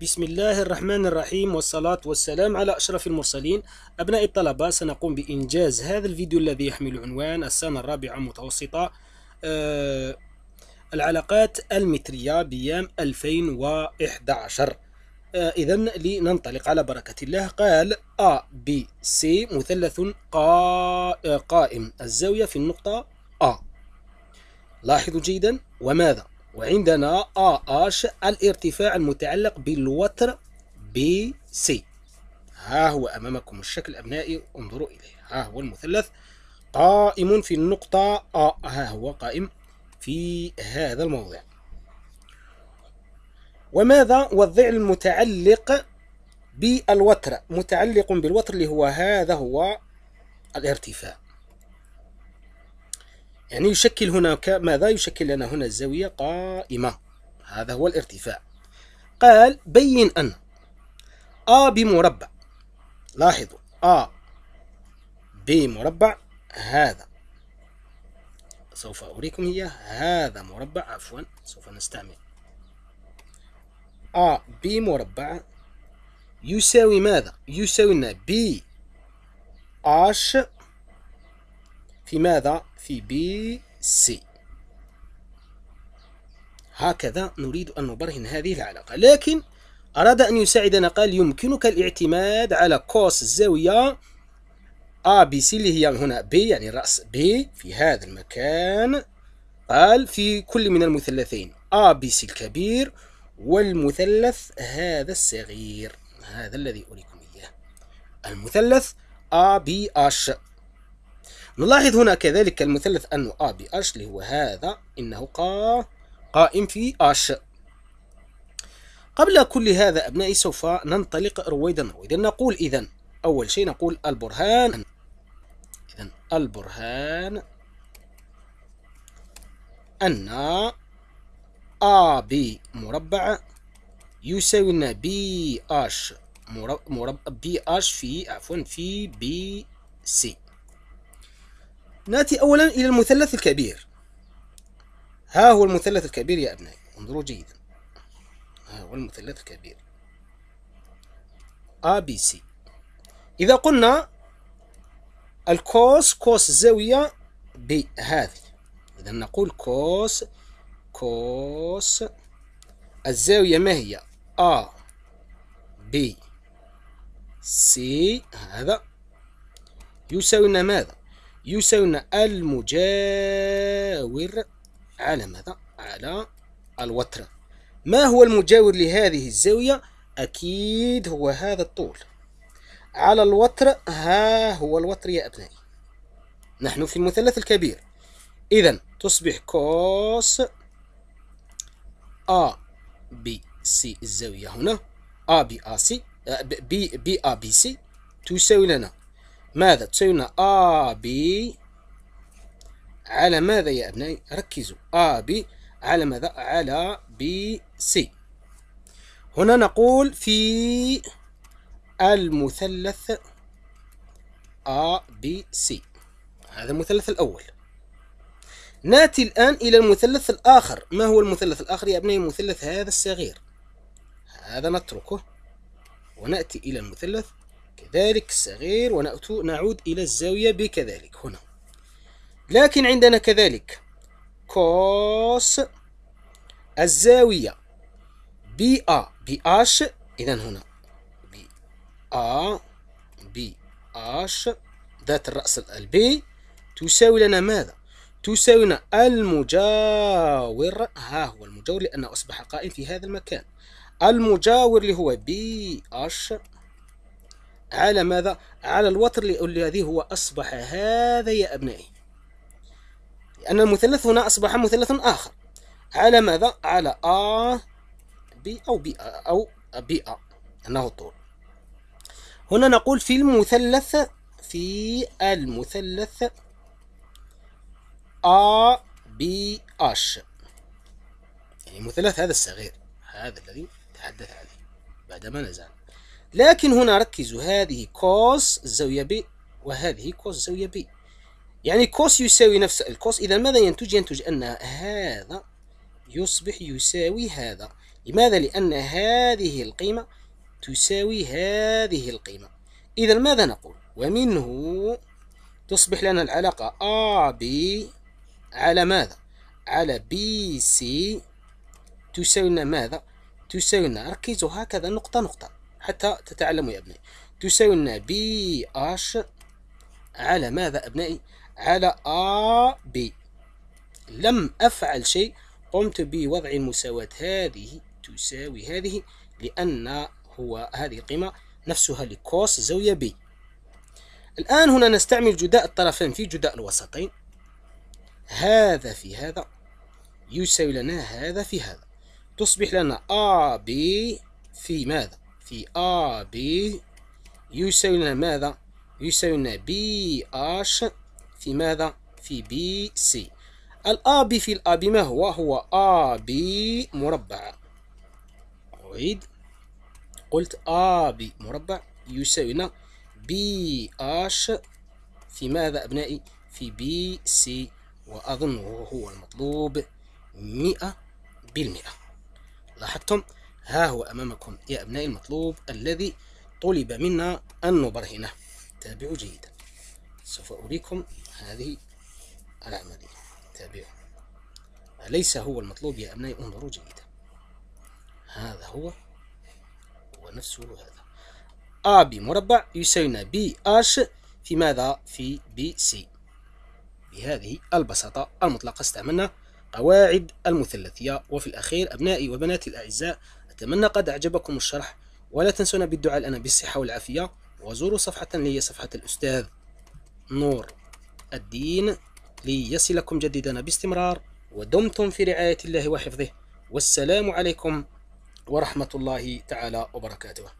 بسم الله الرحمن الرحيم والصلاة والسلام على أشرف المرسلين أبناء الطلبة سنقوم بإنجاز هذا الفيديو الذي يحمل عنوان السنة الرابعة متوسطة أه العلاقات المترية بيام 2011 أه إذا لننطلق على بركة الله قال A B C مثلث قائم الزاوية في النقطة A لاحظوا جيدا وماذا وعندنا آش الارتفاع المتعلق بالوتر سي ها هو أمامكم الشكل أبنائي انظروا إليه ها هو المثلث قائم في النقطة آ ها هو قائم في هذا الموضع وماذا وضع المتعلق بالوتر متعلق بالوتر اللي هو هذا هو الارتفاع يعني يشكل هناك ماذا يشكل لنا هنا الزاوية قائمة هذا هو الارتفاع قال بين أن أ بمربع لاحظوا أ بمربع هذا سوف أريكم هي هذا مربع عفوا سوف نستعمل أ بمربع يساوي ماذا؟ يساوي لنا ب اش في ماذا؟ في بي سي هكذا نريد أن نبرهن هذه العلاقة لكن أراد أن يساعدنا قال يمكنك الاعتماد على قوس الزاوية أ بي سي اللي هي هنا B يعني رأس B في هذا المكان قال في كل من المثلثين أ بي سي الكبير والمثلث هذا الصغير هذا الذي أريكم إياه المثلث أ بي أش نلاحظ هنا كذلك المثلث أن أ ب أش اللي هو هذا إنه قا قائم في أش قبل كل هذا أبنائي سوف ننطلق رويدا رويدا نقول إذا أول شيء نقول البرهان إذا البرهان أن أ ب مربع يساوي لنا أش مربع أش في عفوا في سي نأتي أولا إلى المثلث الكبير ها هو المثلث الكبير يا أبنائي انظروا جيدا ها هو المثلث الكبير ABC إذا قلنا الكوس كوس الزاوية بهذه إذا نقول كوس كوس الزاوية ما هي A B C هذا يساوينا ماذا يساوي لنا المجاور على ماذا؟ على الوتر ما هو المجاور لهذه الزاوية؟ أكيد هو هذا الطول على الوتر ها هو الوتر يا أبنائي نحن في المثلث الكبير إذا تصبح كوس أ بي سي الزاوية هنا أ بي أ سي بي أ بي سي تساوي لنا ماذا تساوينا أ بي على ماذا يا أبنائي ركزوا أ بي على ماذا على بي سي هنا نقول في المثلث أ بي سي هذا المثلث الأول ناتي الآن إلى المثلث الآخر ما هو المثلث الآخر يا أبنائي المثلث هذا الصغير هذا نتركه ونأتي إلى المثلث كذلك الصغير ونعود إلى الزاوية بكذلك هنا لكن عندنا كذلك كوس الزاوية بي أ بي أش إذا هنا بي أ بي أش ذات الرأس البي تساوي لنا ماذا؟ تساوي لنا المجاور ها هو المجاور لأنه أصبح قائم في هذا المكان المجاور اللي هو بي أش على ماذا؟ على الوتر الذي هو أصبح هذا يا أبنائي لأن المثلث هنا أصبح مثلث آخر على ماذا؟ على آ بي أو بي أو بي أ أنه الطول هنا نقول في المثلث في المثلث آ بي أش يعني المثلث هذا الصغير هذا الذي تحدث عنه بعدما نزل لكن هنا ركزوا هذه كوس الزاوية ب وهذه كوس الزاوية ب يعني كوس يساوي نفس الكوس إذا ماذا ينتج؟ ينتج أن هذا يصبح يساوي هذا لماذا؟ لأن هذه القيمة تساوي هذه القيمة إذا ماذا نقول؟ ومنه تصبح لنا العلاقة AB على ماذا؟ على BC تساوي لنا ماذا؟ تساوي لنا ركزوا هكذا نقطة نقطة حتى تتعلموا يا أبنائي تساوي لنا بي اش على ماذا أبنائي على ا بي لم أفعل شيء قمت بوضع المساواة هذه تساوي هذه لأن هو هذه القيمة نفسها لكوس زاوية بي الآن هنا نستعمل جداء الطرفين في جداء الوسطين هذا في هذا يساوي لنا هذا في هذا تصبح لنا ا بي في ماذا؟ في A B يساوي لنا ماذا؟ يساوي لنا بي اش في ماذا؟ في بي سي الاب في الاب ما هو؟ هو آ بي مربع أعيد قلت آ بي مربع يساوي لنا بي اش في ماذا أبنائي؟ في بي سي وأظن هو المطلوب مئة بالمئة لاحظتم؟ ها هو أمامكم يا أبنائي المطلوب الذي طلب منا أن نبرهنه تابعوا جيدا سوف أريكم هذه العملية تابعوا أليس هو المطلوب يا أبنائي انظروا جيدا هذا هو هو نفسه هذا أ ب مربع يساوينا ب اش في ماذا؟ في ب سي بهذه البساطة المطلقة استعملنا قواعد المثلثية وفي الأخير أبنائي وبناتي الأعزاء أتمنى قد أعجبكم الشرح ولا تنسونا بالدعاء لنا بالصحة والعافية وزوروا صفحة لي صفحة الأستاذ نور الدين ليصلكم جديدنا باستمرار ودمتم في رعاية الله وحفظه والسلام عليكم ورحمة الله تعالى وبركاته